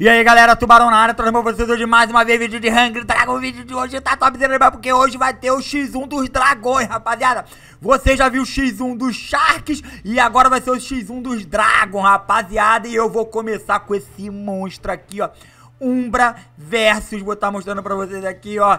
E aí galera, Tubarão na área, trazendo pra vocês hoje mais uma vez vídeo de Hungry Dragon. O vídeo de hoje tá top né, porque hoje vai ter o X1 dos dragões, rapaziada. Você já viu o X1 dos Sharks e agora vai ser o X1 dos Dragons, rapaziada. E eu vou começar com esse monstro aqui, ó. Umbra versus, vou estar tá mostrando pra vocês aqui, ó.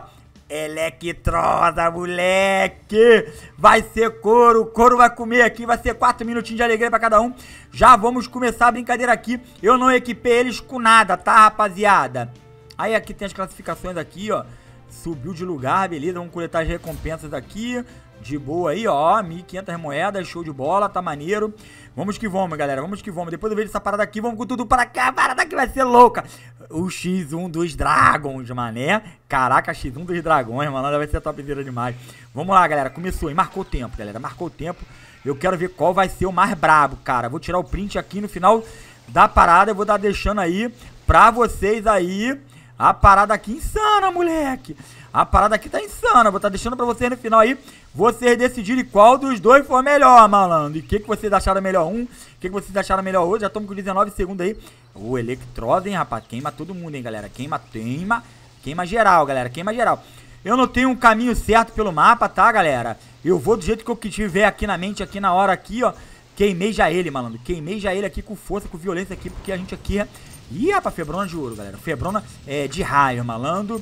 Electrosa, é moleque! Vai ser couro, couro vai comer aqui, vai ser 4 minutinhos de alegria pra cada um. Já vamos começar a brincadeira aqui. Eu não equipei eles com nada, tá, rapaziada? Aí aqui tem as classificações aqui, ó. Subiu de lugar, beleza. Vamos coletar as recompensas aqui de boa aí, ó. 1.500 moedas, show de bola, tá maneiro. Vamos que vamos, galera. Vamos que vamos. Depois eu vejo essa parada aqui, vamos com tudo para cá. A parada que vai ser louca. O X1 dos Dragons, mané. Caraca, X1 dos Dragões, malandra vai ser topzera demais. Vamos lá, galera. Começou aí. Marcou o tempo, galera. Marcou o tempo. Eu quero ver qual vai ser o mais brabo, cara. Vou tirar o print aqui no final da parada. Eu vou dar deixando aí pra vocês aí a parada aqui insana, moleque. A parada aqui tá insana. Vou tá deixando pra vocês no final aí. Vocês decidirem qual dos dois for melhor, malandro. E o que, que vocês acharam melhor um? O que, que vocês acharam melhor outro? Já estamos com 19 segundos aí. O Electrosa, hein, rapaz. Queima todo mundo, hein, galera. Queima, queima. Queima geral, galera. Queima geral. Eu não tenho um caminho certo pelo mapa, tá, galera? Eu vou do jeito que eu tiver aqui na mente, aqui na hora, aqui, ó. Queimei já ele, malandro. Queimei já ele aqui com força, com violência aqui, porque a gente aqui é Ih, rapaz, Febrona de ouro, galera. Febrona é, de raio, malandro.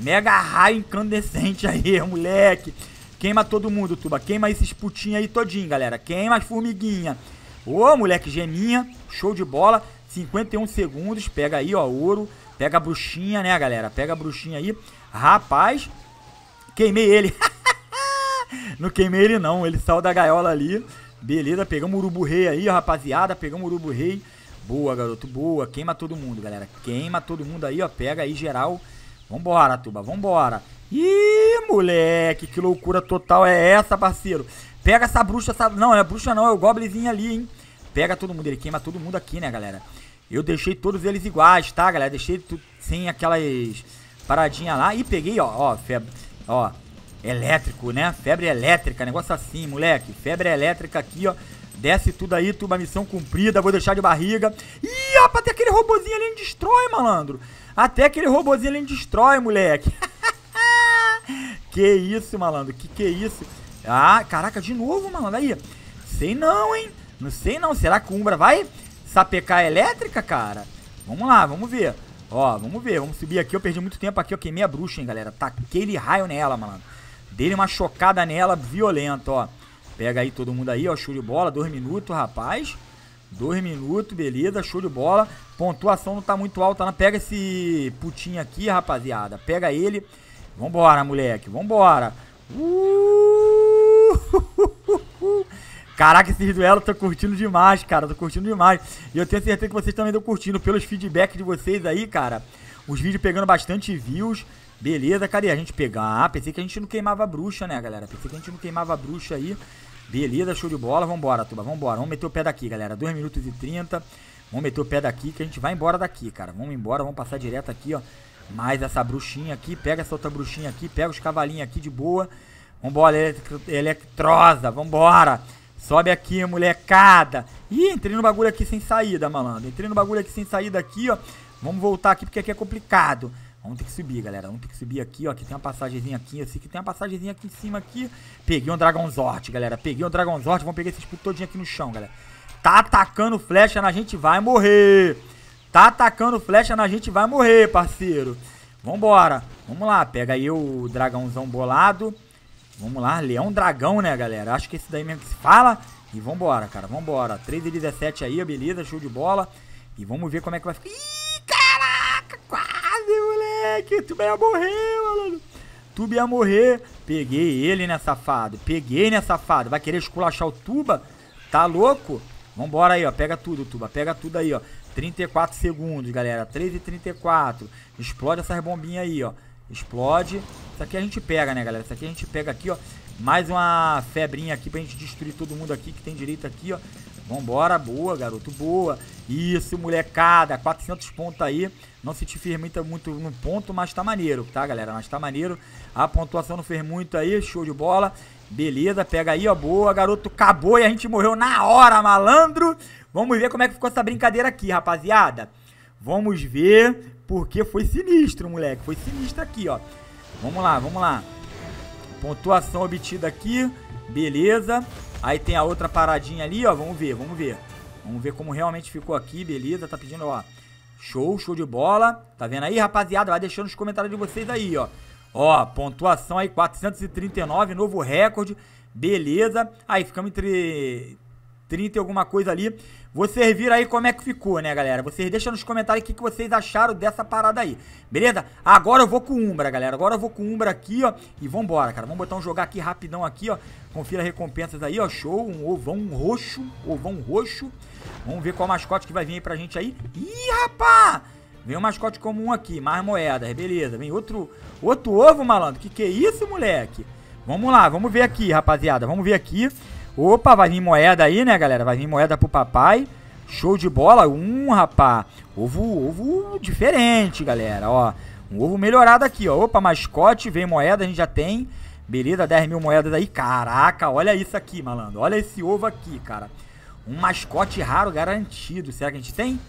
Mega raio incandescente aí, moleque. Queima todo mundo, Tuba. Queima esses putinhos aí todinho, galera. Queima as formiguinhas. Ô, moleque, geminha. Show de bola. 51 segundos. Pega aí, ó, ouro. Pega a bruxinha, né, galera? Pega a bruxinha aí. Rapaz, queimei ele. não queimei ele, não. Ele saiu da gaiola ali. Beleza, pegamos o urubu rei aí, rapaziada. Pegamos o urubu rei. Boa, garoto, boa. Queima todo mundo, galera. Queima todo mundo aí, ó. Pega aí geral. Vambora, Tuba, vambora. Ih, moleque, que loucura total é essa, parceiro? Pega essa bruxa, essa... não, é bruxa não, é o goblinzinho ali, hein? Pega todo mundo, ele queima todo mundo aqui, né, galera? Eu deixei todos eles iguais, tá, galera? Deixei tu... sem aquelas paradinhas lá. E peguei, ó, ó, febre, ó, elétrico, né? Febre elétrica, negócio assim, moleque. Febre elétrica aqui, ó. Desce tudo aí, tuba, missão cumprida, vou deixar de barriga. Ih, opa, até aquele robozinho ali destrói, malandro. Até aquele robozinho ali destrói, moleque. que isso, malandro, que que é isso? Ah, caraca, de novo, malandro, aí. Sei não, hein. Não sei não, será que o Umbra vai sapecar a elétrica, cara? Vamos lá, vamos ver. Ó, vamos ver, vamos subir aqui. Eu perdi muito tempo aqui, eu queimei a bruxa, hein, galera. Taquei tá ele raio nela, malandro. Dei uma chocada nela violenta, ó. Pega aí todo mundo aí, ó, show de bola, dois minutos, rapaz. Dois minutos, beleza, show de bola. Pontuação não tá muito alta, não. Pega esse putinho aqui, rapaziada. Pega ele. Vambora, moleque, vambora. Uh! Caraca, esses duelos tô curtindo demais, cara. Tô curtindo demais. E eu tenho certeza que vocês também estão curtindo pelos feedbacks de vocês aí, cara. Os vídeos pegando bastante views. Beleza, cadê a gente pegar? Ah, pensei que a gente não queimava bruxa, né, galera? Pensei que a gente não queimava bruxa aí. Beleza, show de bola. Vambora, Tuba. Vambora. Vamos meter o pé daqui, galera. 2 minutos e 30. Vamos meter o pé daqui que a gente vai embora daqui, cara. Vamos embora, vamos passar direto aqui, ó. Mais essa bruxinha aqui. Pega essa outra bruxinha aqui. Pega os cavalinhos aqui de boa. Vambora, Electrosa. Vambora. Sobe aqui, molecada. Ih, entrei no bagulho aqui sem saída, malandro. Entrei no bagulho aqui sem saída aqui, ó. Vamos voltar aqui porque aqui é complicado. Vamos ter que subir, galera. Vamos ter que subir aqui, ó. Aqui tem uma passagemzinha aqui, assim. que tem uma passagemzinha aqui em cima aqui. Peguei um Dragonzord, galera. Peguei um Dragonzord. Vamos pegar esses putos tipo aqui no chão, galera. Tá atacando flecha na gente vai morrer. Tá atacando flecha na gente vai morrer, parceiro. Vambora. Vamos lá. Pega aí o dragãozão bolado. Vamos lá. Leão dragão, né, galera? Acho que é esse daí mesmo que se fala. E vambora, cara. Vambora. 13 e 17 aí, beleza. Show de bola. E vamos ver como é que vai ficar. Ih, caraca moleque, tu ia morrer, malandro. Tu ia morrer. Peguei ele, né, safado? Peguei, né, safado? Vai querer esculachar o Tuba? Tá louco? Vambora aí, ó. Pega tudo, Tuba. Pega tudo aí, ó. 34 segundos, galera. 3 e 34. Explode essas bombinhas aí, ó. Explode. Isso aqui a gente pega, né, galera? Isso aqui a gente pega aqui, ó. Mais uma febrinha aqui pra gente destruir todo mundo aqui que tem direito aqui, ó. Vambora, boa, garoto, boa. Isso, molecada, 400 pontos aí. Não se te fermenta muito no ponto, mas tá maneiro, tá, galera? Mas tá maneiro. A pontuação não fez muito aí, show de bola. Beleza, pega aí, ó, boa, garoto, acabou e a gente morreu na hora, malandro. Vamos ver como é que ficou essa brincadeira aqui, rapaziada. Vamos ver, porque foi sinistro, moleque. Foi sinistro aqui, ó. Vamos lá, vamos lá. Pontuação obtida aqui. Beleza. Aí tem a outra paradinha ali, ó. Vamos ver, vamos ver. Vamos ver como realmente ficou aqui, beleza. Tá pedindo, ó. Show, show de bola. Tá vendo aí, rapaziada? Vai deixando os comentários de vocês aí, ó. Ó, pontuação aí, 439, novo recorde. Beleza. Aí ficamos entre 30 e alguma coisa ali. Vocês viram aí como é que ficou, né, galera? Vocês deixam nos comentários o que, que vocês acharam dessa parada aí, beleza? Agora eu vou com Umbra, galera. Agora eu vou com Umbra aqui, ó, e vambora, cara. Vamos botar um jogar aqui rapidão aqui, ó. Confira recompensas aí, ó, show. Um ovão roxo, ovão roxo. Vamos ver qual mascote que vai vir aí pra gente aí. Ih, rapá! Vem um mascote comum aqui, mais moedas, beleza. Vem outro, outro ovo, malandro. Que que é isso, moleque? Vamos lá, vamos ver aqui, rapaziada. Vamos ver aqui. Opa, vai vir moeda aí, né, galera? Vai vir moeda pro papai. Show de bola. Um, rapá. Ovo, ovo diferente, galera, ó. Um ovo melhorado aqui, ó. Opa, mascote, vem moeda, a gente já tem. Beleza, 10 mil moedas aí. Caraca, olha isso aqui, malandro. Olha esse ovo aqui, cara. Um mascote raro garantido. Será que a gente tem?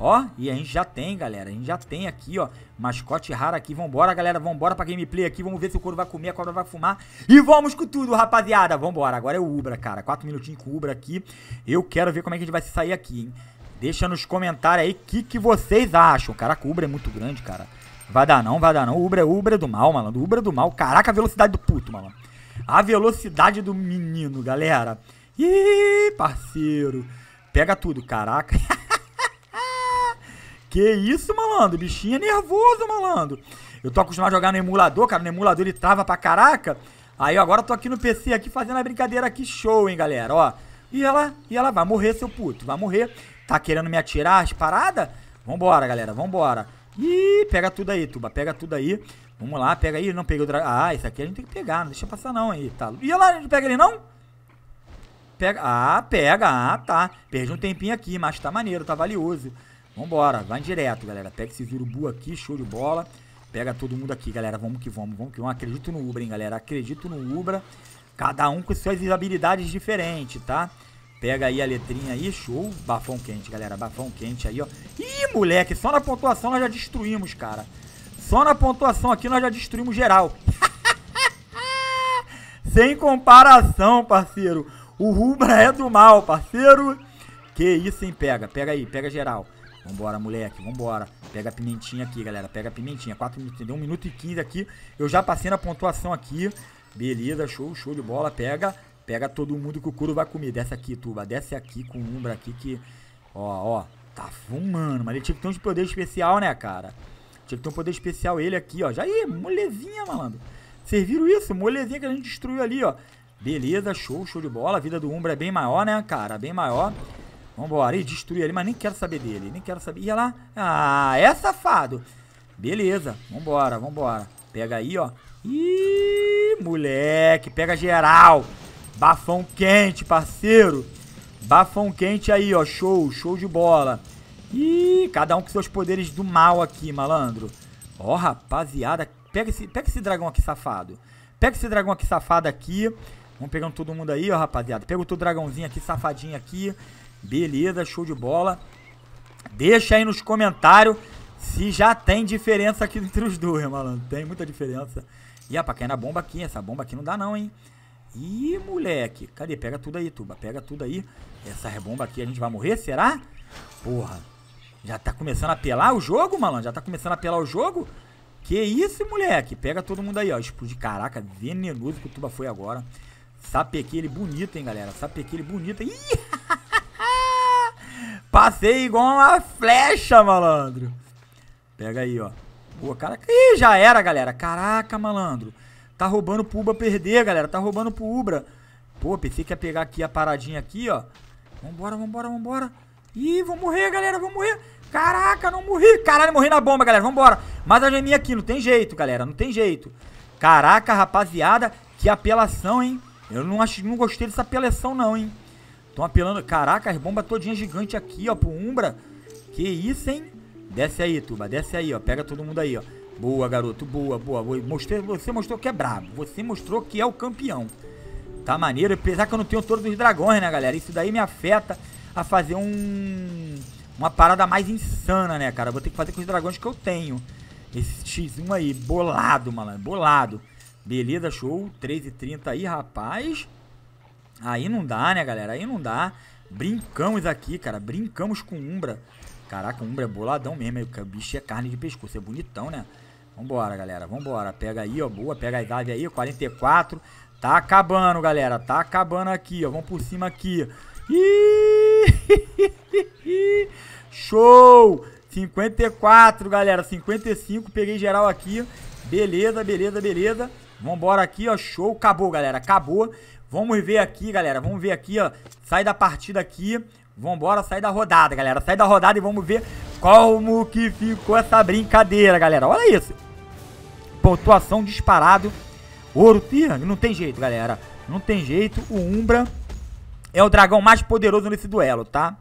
Ó, e a gente já tem, galera. A gente já tem aqui, ó. Mascote raro aqui. Vambora, galera. Vambora pra gameplay aqui. Vamos ver se o couro vai comer, a cobra vai fumar. E vamos com tudo, rapaziada. Vambora. Agora é o Ubra, cara. Quatro minutinhos com o Ubra aqui. Eu quero ver como é que a gente vai se sair aqui, hein. Deixa nos comentários aí o que, que vocês acham. Caraca, o Ubra é muito grande, cara. Vai dar não, vai dar não. Ubra, é Ubra é do mal, malandro. Ubra é do mal. Caraca, a velocidade do puto, malandro. A velocidade do menino, galera. Ih, parceiro. Pega tudo, caraca. Que isso, malandro? Bichinho é nervoso, malandro. Eu tô acostumado a jogar no emulador, cara. No emulador ele trava pra caraca. Aí agora eu tô aqui no PC aqui fazendo a brincadeira aqui show, hein, galera, ó. E ela, e ela vai morrer, seu puto, vai morrer. Tá querendo me atirar as paradas? Vambora, galera, vambora. Ih, pega tudo aí, Tuba, pega tudo aí. Vamos lá, pega aí. Não peguei o dragão. Ah, esse aqui a gente tem que pegar, não deixa passar não aí, tá. E ela, não pega ele não? Pega, ah, pega, ah, tá. Perdi um tempinho aqui, mas tá maneiro, tá valioso. Vambora, vai direto, galera. Pega esse urubu aqui, show de bola. Pega todo mundo aqui, galera. Vamos que vamos, vamos que vamos. Acredito no Ubra, hein, galera. Acredito no Ubra. Cada um com suas habilidades diferentes, tá? Pega aí a letrinha aí, show. Bafão quente, galera. Bafão quente aí, ó. Ih, moleque, só na pontuação nós já destruímos, cara. Só na pontuação aqui nós já destruímos geral. Sem comparação, parceiro. O Rubra é do mal, parceiro. Que isso, hein? Pega, pega aí, pega geral. Vambora, moleque, vambora. Pega a pimentinha aqui, galera. Pega a pimentinha. 4 minutos, deu 1 minuto e 15 aqui. Eu já passei na pontuação aqui. Beleza, show, show de bola. Pega, pega todo mundo que o couro vai comer. Desce aqui, Tuba. Desce aqui com o Umbra aqui que... Ó, ó. Tá fumando, mas ele tinha que ter um poder especial, né, cara? Tinha que ter um poder especial ele aqui, ó. Já aí, molezinha, malandro. Vocês viram isso? Molezinha que a gente destruiu ali, ó. Beleza, show, show de bola. A vida do Umbra é bem maior, né, cara? Bem maior. Vambora. Ih, destruir ele, mas nem quero saber dele. Nem quero saber. Ia lá. Ah, é safado. Beleza. Vambora, vambora. Pega aí, ó. Ih, moleque. Pega geral. Bafão quente, parceiro. Bafão quente aí, ó. Show, show de bola. Ih, cada um com seus poderes do mal aqui, malandro. Ó, rapaziada. Pega esse, pega esse dragão aqui, safado. Pega esse dragão aqui, safado aqui. Vamos pegando todo mundo aí, ó, rapaziada. Pega o teu dragãozinho aqui, safadinho aqui. Beleza, show de bola. Deixa aí nos comentários se já tem diferença aqui entre os dois, malandro. Tem muita diferença. E a cair na bomba aqui. Essa bomba aqui não dá não, hein? Ih, moleque. Cadê? Pega tudo aí, Tuba. Pega tudo aí. Essa rebomba aqui a gente vai morrer, será? Porra. Já tá começando a pelar o jogo, malandro? Já tá começando a pelar o jogo? Que isso, moleque? Pega todo mundo aí, ó. Explode. Caraca, venenoso que o Tuba foi agora. Sapequei ele bonito, hein, galera. Sapequei ele bonito. Ih! Passei igual uma flecha, malandro. Pega aí, ó. Boa, cara. Ih, já era, galera. Caraca, malandro. Tá roubando pro Ubra perder, galera. Tá roubando pro Ubra. Pô, pensei que ia pegar aqui a paradinha aqui, ó. Vambora, vambora, vambora. Ih, vou morrer, galera. Vou morrer. Caraca, não morri. Caralho, morri na bomba, galera. Vambora. Mas a geminha aqui. Não tem jeito, galera. Não tem jeito. Caraca, rapaziada. Que apelação, hein? Eu não, acho, não gostei dessa apelação, não, hein? Estão apelando. Caraca, as bombas todinha gigante aqui, ó, pro Umbra. Que isso, hein? Desce aí, turma. Desce aí, ó. Pega todo mundo aí, ó. Boa, garoto. Boa, boa. Mostrei, você mostrou que é brabo. Você mostrou que é o campeão. Tá maneiro. Apesar que eu não tenho todos os dragões, né, galera? Isso daí me afeta a fazer um... Uma parada mais insana, né, cara? Vou ter que fazer com os dragões que eu tenho. Esse X1 aí. Bolado, malandro. Bolado. Beleza, show. 3,30 aí, rapaz. Aí não dá, né, galera? Aí não dá. Brincamos aqui, cara. Brincamos com Umbra. Caraca, Umbra é boladão mesmo. O bicho é carne de pescoço. É bonitão, né? Vambora, galera. Vambora. Pega aí, ó. Boa. Pega a idade aí. 44. Tá acabando, galera. Tá acabando aqui, ó. Vamos por cima aqui. Ih! Show! 54, galera. 55. Peguei geral aqui. Beleza, beleza, beleza. Vambora aqui, ó. Show. Acabou, galera. Acabou. Vamos ver aqui, galera. Vamos ver aqui, ó. Sai da partida aqui. Vambora, sai da rodada, galera. Sai da rodada e vamos ver como que ficou essa brincadeira, galera. Olha isso. Pontuação disparado. Ouro. tia. não tem jeito, galera. Não tem jeito. O Umbra é o dragão mais poderoso nesse duelo, tá?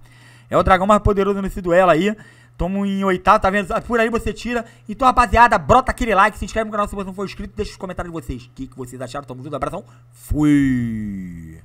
É o dragão mais poderoso nesse duelo aí. Tamo em oitavo, tá vendo? Por aí você tira. Então, rapaziada, brota aquele like, se inscreve no canal se você não for inscrito, deixa os comentários de vocês. O que, que vocês acharam? Tamo junto, abração. Fui!